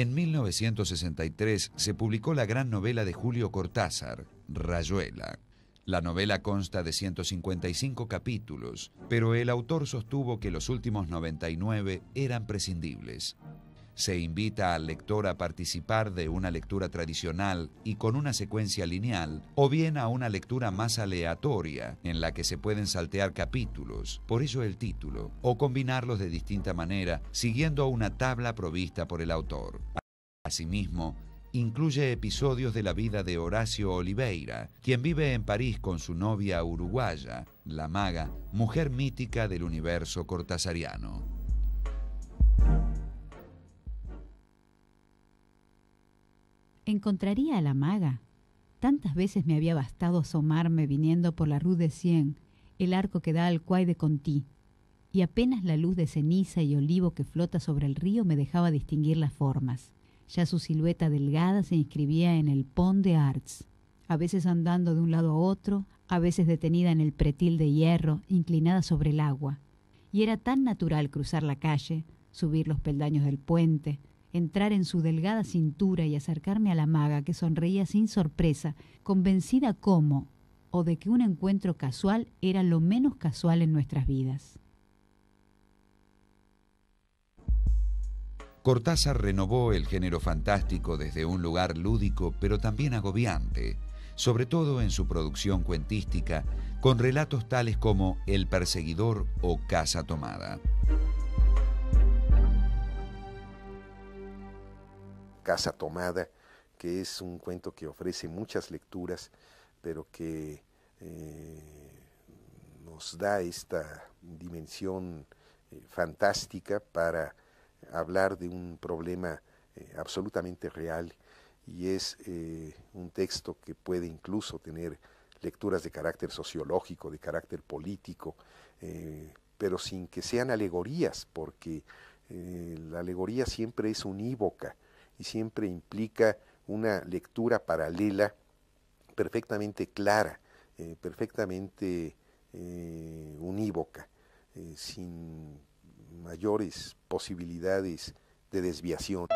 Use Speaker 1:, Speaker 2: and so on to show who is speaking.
Speaker 1: En 1963 se publicó la gran novela de Julio Cortázar, Rayuela. La novela consta de 155 capítulos, pero el autor sostuvo que los últimos 99 eran prescindibles. Se invita al lector a participar de una lectura tradicional y con una secuencia lineal, o bien a una lectura más aleatoria, en la que se pueden saltear capítulos, por ello el título, o combinarlos de distinta manera, siguiendo una tabla provista por el autor. Asimismo, incluye episodios de la vida de Horacio Oliveira, quien vive en París con su novia uruguaya, la maga, mujer mítica del universo cortasariano.
Speaker 2: encontraría a la maga. Tantas veces me había bastado asomarme viniendo por la Rue de Cien, el arco que da al Cuay de Conti, y apenas la luz de ceniza y olivo que flota sobre el río me dejaba distinguir las formas. Ya su silueta delgada se inscribía en el Pont de Arts, a veces andando de un lado a otro, a veces detenida en el pretil de hierro, inclinada sobre el agua. Y era tan natural cruzar la calle, subir los peldaños del puente, entrar en su delgada cintura y acercarme a la maga que sonreía sin sorpresa, convencida como o de que un encuentro casual era lo menos casual en nuestras vidas.
Speaker 1: Cortázar renovó el género fantástico desde un lugar lúdico pero también agobiante, sobre todo en su producción cuentística, con relatos tales como El perseguidor o Casa tomada.
Speaker 3: Casa Tomada, que es un cuento que ofrece muchas lecturas, pero que eh, nos da esta dimensión eh, fantástica para hablar de un problema eh, absolutamente real y es un texto que puede incluso tener lecturas de carácter sociológico, de carácter político, pero sin que sean alegorías, porque la alegoría siempre es unívoca y siempre implica una lectura paralela perfectamente clara, eh, perfectamente eh, unívoca, eh, sin mayores posibilidades de desviación.